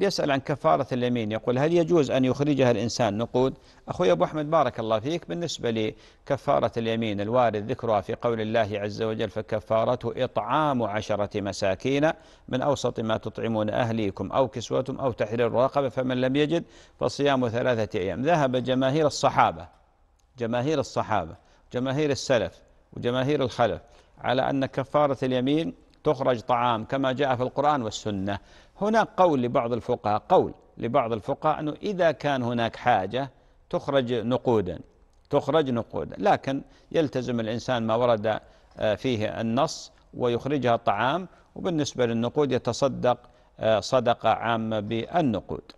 يسأل عن كفارة اليمين يقول هل يجوز أن يخرجها الإنسان نقود أخوي أبو أحمد بارك الله فيك بالنسبة لكفارة اليمين الوارد ذكرها في قول الله عز وجل فكفارته إطعام عشرة مساكين من أوسط ما تطعمون أهليكم أو كسوتهم أو تحرير الرقبة فمن لم يجد فصيام ثلاثة أيام ذهب جماهير الصحابة جماهير الصحابة جماهير السلف وجماهير الخلف على أن كفارة اليمين تخرج طعام كما جاء في القرآن والسنة هناك قول لبعض الفقهاء قول لبعض الفقهاء أنه إذا كان هناك حاجة تخرج نقودا تخرج نقودا لكن يلتزم الإنسان ما ورد آه، فيه النص ويخرجها طعام وبالنسبة للنقود يتصدق آه، صدقة عامة بالنقود